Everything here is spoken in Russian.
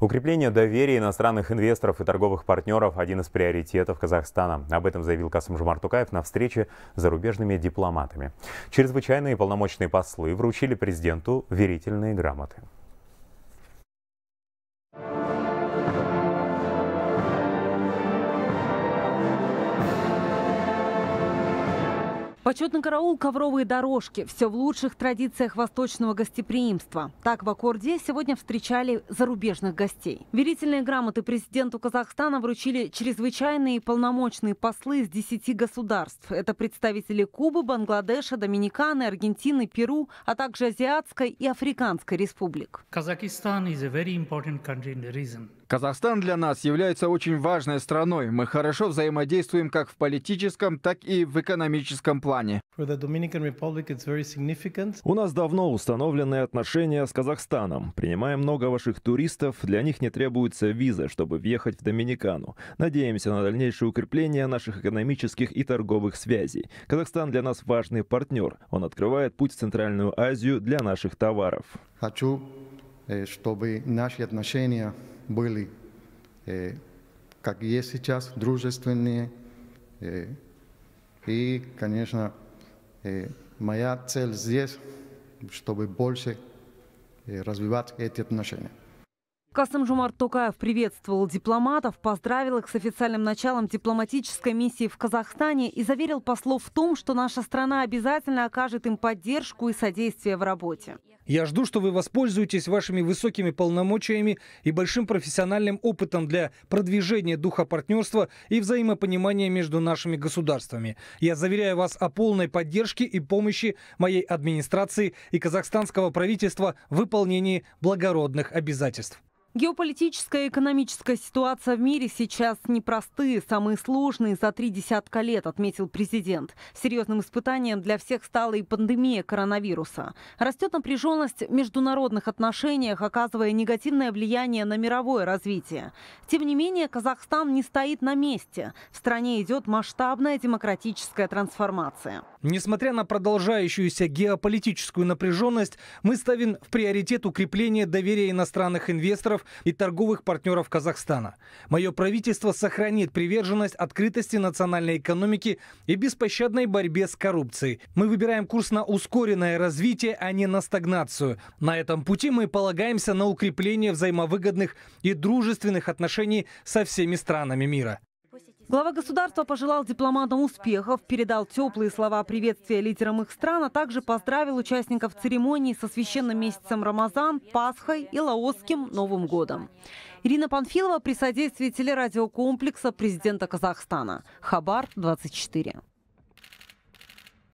Укрепление доверия иностранных инвесторов и торговых партнеров – один из приоритетов Казахстана. Об этом заявил Касым Жмартукаев на встрече с зарубежными дипломатами. Чрезвычайные полномочные послы вручили президенту верительные грамоты. Почетный караул, ковровые дорожки – все в лучших традициях восточного гостеприимства. Так в Аккорде сегодня встречали зарубежных гостей. Верительные грамоты президенту Казахстана вручили чрезвычайные полномочные послы из 10 государств. Это представители Кубы, Бангладеша, Доминиканы, Аргентины, Перу, а также Азиатской и Африканской республик. Казахстан – Казахстан для нас является очень важной страной. Мы хорошо взаимодействуем как в политическом, так и в экономическом плане. У нас давно установлены отношения с Казахстаном. Принимаем много ваших туристов. Для них не требуется виза, чтобы въехать в Доминикану. Надеемся на дальнейшее укрепление наших экономических и торговых связей. Казахстан для нас важный партнер. Он открывает путь в Центральную Азию для наших товаров. Хочу, э, чтобы наши отношения были, э, как есть сейчас, дружественные. Э, и, конечно, э, моя цель здесь, чтобы больше э, развивать эти отношения. Касым Жумар Токаев приветствовал дипломатов, поздравил их с официальным началом дипломатической миссии в Казахстане и заверил послов в том, что наша страна обязательно окажет им поддержку и содействие в работе. Я жду, что вы воспользуетесь вашими высокими полномочиями и большим профессиональным опытом для продвижения духа партнерства и взаимопонимания между нашими государствами. Я заверяю вас о полной поддержке и помощи моей администрации и казахстанского правительства в выполнении благородных обязательств. Геополитическая и экономическая ситуация в мире сейчас непростые, самые сложные за три десятка лет, отметил президент. Серьезным испытанием для всех стала и пандемия коронавируса. Растет напряженность в международных отношениях, оказывая негативное влияние на мировое развитие. Тем не менее, Казахстан не стоит на месте. В стране идет масштабная демократическая трансформация. Несмотря на продолжающуюся геополитическую напряженность, мы ставим в приоритет укрепление доверия иностранных инвесторов инвесторов и торговых партнеров Казахстана. Мое правительство сохранит приверженность открытости национальной экономики и беспощадной борьбе с коррупцией. Мы выбираем курс на ускоренное развитие, а не на стагнацию. На этом пути мы полагаемся на укрепление взаимовыгодных и дружественных отношений со всеми странами мира. Глава государства пожелал дипломатам успехов, передал теплые слова приветствия лидерам их стран, а также поздравил участников церемонии со священным месяцем Рамазан, Пасхой и Лаосским Новым годом. Ирина Панфилова при содействии телерадиокомплекса президента Казахстана. Хабар 24.